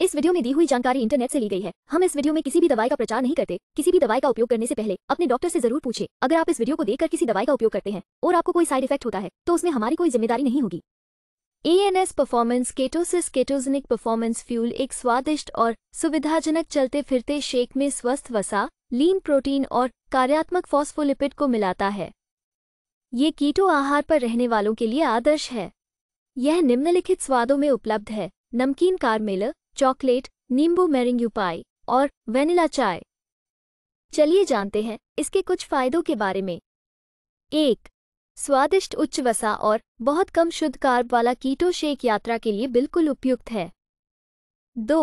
इस वीडियो में दी हुई जानकारी इंटरनेट से ली गई है हम इस वीडियो में किसी भी दवाई का प्रचार नहीं करते किसी भी दवाई का उपयोग करने से पहले अपने डॉक्टर से जरूर पूछे अगर आप इस वीडियो को देखकर किसी दवाई का उपयोग करते हैं और आपको कोई साइड इफेक्ट होता है तो उसमें हमारी कोई जिम्मेदारी नहीं होगी S performance ketosis ketogenic performance fuel एक स्वादिष्ट और सुविधाजनक चलते फिरते शेक में स्वस्थ वसा लीन प्रोटीन और कार्यात्मक फॉस्फोलिपिड को मिलाता है ये कीटो आहार पर रहने वालों के लिए आदर्श है यह निम्नलिखित स्वादों में उपलब्ध है नमकीन कारमेल चॉकलेट नींबू मेरिंग्यू पाई और वेनिला चाय चलिए जानते हैं इसके कुछ फायदों के बारे में एक स्वादिष्ट उच्च वसा और बहुत कम शुद्ध कार्ब वाला कीटो शेक यात्रा के लिए बिल्कुल उपयुक्त है दो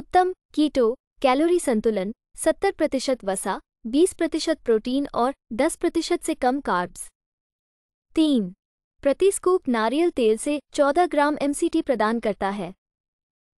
उत्तम कीटो कैलोरी संतुलन 70 प्रतिशत वसा 20 प्रतिशत प्रोटीन और 10 प्रतिशत से कम कार्ब्स तीन प्रति स्कूप नारियल तेल से 14 ग्राम एमसीटी प्रदान करता है